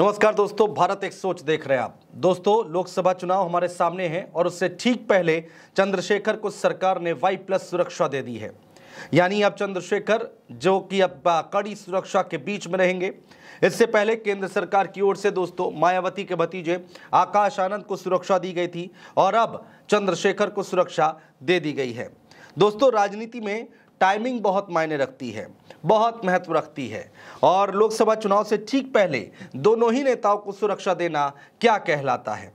नमस्कार दोस्तों भारत एक सोच देख रहे हैं आप दोस्तों लोकसभा चुनाव हमारे सामने हैं और उससे ठीक पहले चंद्रशेखर को सरकार ने वाई प्लस सुरक्षा दे दी है यानी अब चंद्रशेखर जो कि अब कड़ी सुरक्षा के बीच में रहेंगे इससे पहले केंद्र सरकार की ओर से दोस्तों मायावती के भतीजे आकाश आनंद को सुरक्षा दी गई थी और अब चंद्रशेखर को सुरक्षा दे दी गई है दोस्तों राजनीति में टाइमिंग बहुत मायने रखती है बहुत महत्व रखती है और लोकसभा चुनाव से ठीक पहले दोनों ही नेताओं को सुरक्षा देना क्या कहलाता है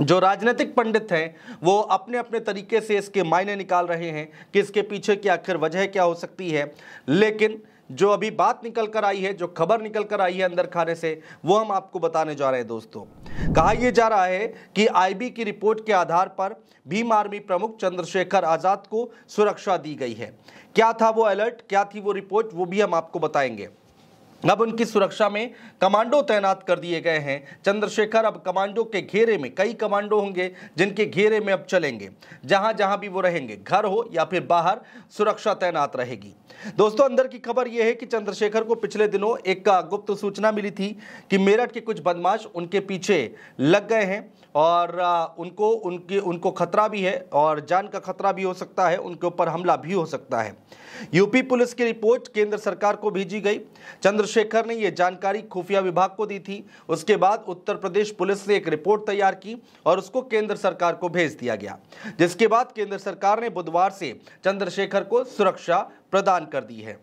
जो राजनीतिक पंडित हैं वो अपने अपने तरीके से इसके मायने निकाल रहे हैं कि इसके पीछे की आखिर वजह क्या हो सकती है लेकिन जो अभी बात निकल कर आई है जो खबर निकल कर आई है अंदर खाने से वो हम आपको बताने जा रहे हैं दोस्तों कहा यह जा रहा है कि आईबी की रिपोर्ट के आधार पर भीम आर्मी प्रमुख चंद्रशेखर आज़ाद को सुरक्षा दी गई है क्या था वो अलर्ट क्या थी वो रिपोर्ट वो भी हम आपको बताएंगे अब उनकी सुरक्षा में कमांडो तैनात कर दिए गए हैं चंद्रशेखर अब कमांडो के घेरे में कई कमांडो होंगे जिनके घेरे में अब चलेंगे जहां जहां भी वो रहेंगे घर हो या फिर बाहर सुरक्षा तैनात रहेगी दोस्तों अंदर की खबर यह है कि चंद्रशेखर को पिछले दिनों एक गुप्त सूचना मिली थी कि मेरठ के कुछ बदमाश उनके पीछे लग गए हैं और उनको उनके उनको खतरा भी है और जान का खतरा भी हो सकता है उनके ऊपर हमला भी हो सकता है यूपी पुलिस की रिपोर्ट केंद्र सरकार को भेजी गई चंद्रशेखर शेखर ने यह जानकारी खुफिया विभाग को दी थी उसके बाद उत्तर प्रदेश पुलिस ने एक रिपोर्ट तैयार की और उसको केंद्र सरकार को भेज दिया गया जिसके बाद केंद्र सरकार ने बुधवार से चंद्रशेखर को सुरक्षा प्रदान कर दी है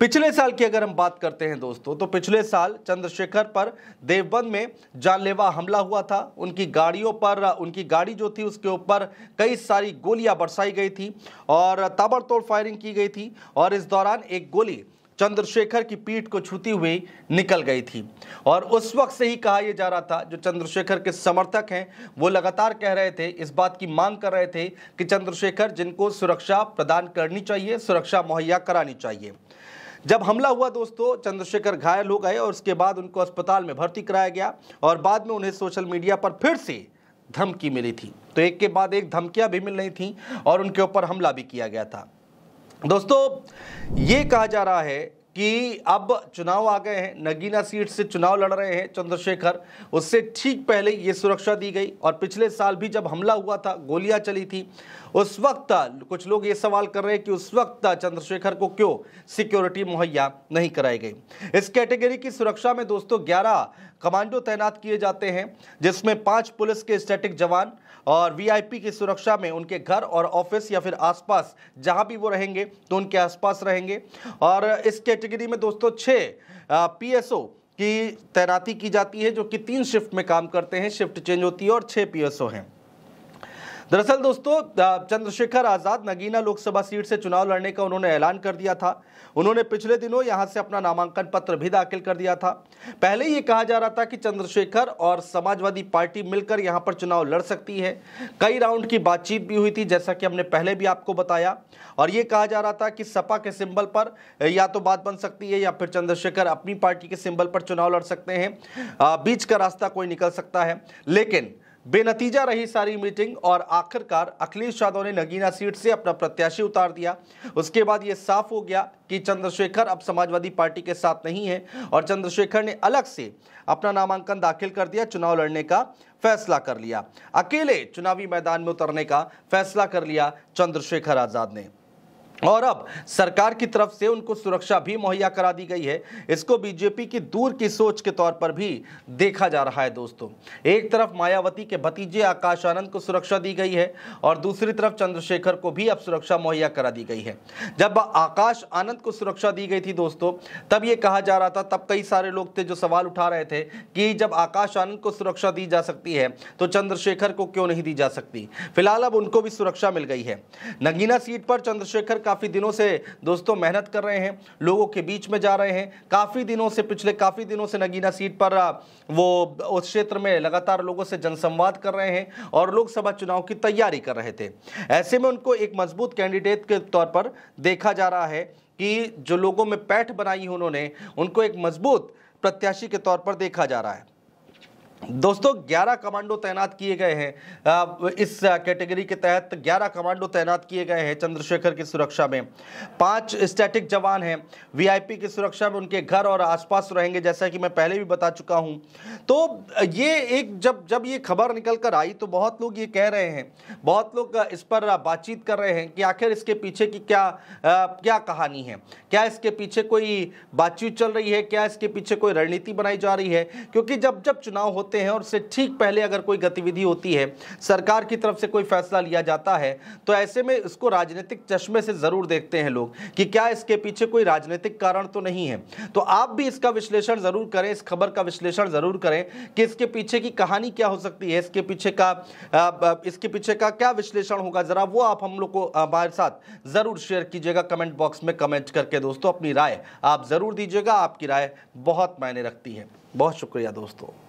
पिछले साल की अगर हम बात करते हैं दोस्तों तो पिछले साल चंद्रशेखर पर देवबंद में जानलेवा हमला हुआ था उनकी गाड़ियों पर उनकी गाड़ी जो थी उसके ऊपर कई सारी गोलियां बरसाई गई थी और ताबड़तोड़ फायरिंग की गई थी और इस दौरान एक गोली चंद्रशेखर की पीठ को छूती हुई निकल गई थी और उस वक्त से ही कहा यह जा रहा था जो चंद्रशेखर के समर्थक हैं वो लगातार कह रहे थे इस बात की मांग कर रहे थे कि चंद्रशेखर जिनको सुरक्षा प्रदान करनी चाहिए सुरक्षा मुहैया करानी चाहिए जब हमला हुआ दोस्तों चंद्रशेखर घायल हो गए और उसके बाद उनको अस्पताल में भर्ती कराया गया और बाद में उन्हें सोशल मीडिया पर फिर से धमकी मिली थी तो एक के बाद एक धमकियां भी मिल रही थी और उनके ऊपर हमला भी किया गया था दोस्तों ये कहा जा रहा है कि अब चुनाव आ गए हैं नगीना सीट से चुनाव लड़ रहे हैं चंद्रशेखर उससे ठीक पहले ये सुरक्षा दी गई और पिछले साल भी जब हमला हुआ था गोलियां चली थी उस वक्त कुछ लोग ये सवाल कर रहे हैं कि उस वक्त चंद्रशेखर को क्यों सिक्योरिटी मुहैया नहीं कराई गई इस कैटेगरी की सुरक्षा में दोस्तों ग्यारह कमांडो तैनात किए जाते हैं जिसमें पांच पुलिस के स्टेटिक जवान और वीआईपी की सुरक्षा में उनके घर और ऑफिस या फिर आसपास जहां भी वो रहेंगे तो उनके आसपास रहेंगे और इस कैटेगरी कैटेगरी में दोस्तों छः पीएसओ की तैनाती की जाती है जो कि तीन शिफ्ट में काम करते हैं शिफ्ट चेंज होती है और छः पीएसओ हैं दरअसल दोस्तों चंद्रशेखर आज़ाद नगीना लोकसभा सीट से चुनाव लड़ने का उन्होंने ऐलान कर दिया था उन्होंने पिछले दिनों यहाँ से अपना नामांकन पत्र भी दाखिल कर दिया था पहले ये कहा जा रहा था कि चंद्रशेखर और समाजवादी पार्टी मिलकर यहाँ पर चुनाव लड़ सकती है कई राउंड की बातचीत भी हुई थी जैसा कि हमने पहले भी आपको बताया और ये कहा जा रहा था कि सपा के सिंबल पर या तो बात बन सकती है या फिर चंद्रशेखर अपनी पार्टी के सिंबल पर चुनाव लड़ सकते हैं बीच का रास्ता कोई निकल सकता है लेकिन बेनतीजा रही सारी मीटिंग और आखिरकार अखिलेश यादव ने नगीना सीट से अपना प्रत्याशी उतार दिया उसके बाद ये साफ हो गया कि चंद्रशेखर अब समाजवादी पार्टी के साथ नहीं है और चंद्रशेखर ने अलग से अपना नामांकन दाखिल कर दिया चुनाव लड़ने का फैसला कर लिया अकेले चुनावी मैदान में उतरने का फैसला कर लिया चंद्रशेखर आज़ाद ने और अब सरकार की तरफ से उनको सुरक्षा भी मुहैया करा दी गई है इसको बीजेपी की दूर की सोच के तौर पर भी देखा जा रहा है दोस्तों एक तरफ मायावती के भतीजे आकाश आनंद को सुरक्षा दी गई है और दूसरी तरफ चंद्रशेखर को भी अब सुरक्षा मुहैया करा दी गई है जब आकाश आनंद को सुरक्षा दी गई थी दोस्तों तब ये कहा जा रहा था तब कई सारे लोग थे जो सवाल उठा रहे थे कि जब आकाश आनंद को सुरक्षा दी जा सकती है तो चंद्रशेखर को क्यों नहीं दी जा सकती फिलहाल अब उनको भी सुरक्षा मिल गई है नगीना सीट पर चंद्रशेखर काफ़ी दिनों से दोस्तों मेहनत कर रहे हैं लोगों के बीच में जा रहे हैं काफ़ी दिनों से पिछले काफ़ी दिनों से नगीना सीट पर वो उस क्षेत्र में लगातार लोगों से जनसंवाद कर रहे हैं और लोकसभा चुनाव की तैयारी कर रहे थे ऐसे में उनको एक मजबूत कैंडिडेट के तौर पर देखा जा रहा है कि जो लोगों में पैठ बनाई उन्होंने उनको एक मजबूत प्रत्याशी के तौर पर देखा जा रहा है दोस्तों 11 कमांडो तैनात किए गए हैं इस कैटेगरी के तहत 11 कमांडो तैनात किए गए हैं चंद्रशेखर की सुरक्षा में पांच स्टैटिक जवान हैं वीआईपी की सुरक्षा में उनके घर और आसपास रहेंगे जैसा कि मैं पहले भी बता चुका हूं तो ये एक जब जब ये खबर निकल कर आई तो बहुत लोग ये कह रहे हैं बहुत लोग इस पर बातचीत कर रहे हैं कि आखिर इसके पीछे की क्या क्या कहानी है क्या इसके पीछे कोई बातचीत चल रही है क्या इसके पीछे कोई रणनीति बनाई जा रही है क्योंकि जब जब चुनाव होते हैं और उससे ठीक पहले अगर कोई गतिविधि होती है सरकार की तरफ से कोई फैसला लिया जाता है तो ऐसे में इसको राजनीतिक चश्मे से ज़रूर देखते हैं लोग कि क्या इसके पीछे कोई राजनीतिक कारण तो नहीं है तो आप भी इसका विश्लेषण ज़रूर करें इस खबर का विश्लेषण ज़रूर करें कि इसके पीछे की कहानी क्या हो सकती है इसके पीछे का इसके पीछे का क्या विश्लेषण होगा ज़रा वो आप हम लोग को हमारे साथ ज़रूर शेयर कीजिएगा कमेंट बॉक्स में कमेंट करके दोस्तों अपनी राय आप ज़रूर दीजिएगा आपकी राय बहुत मायने रखती है बहुत शुक्रिया दोस्तों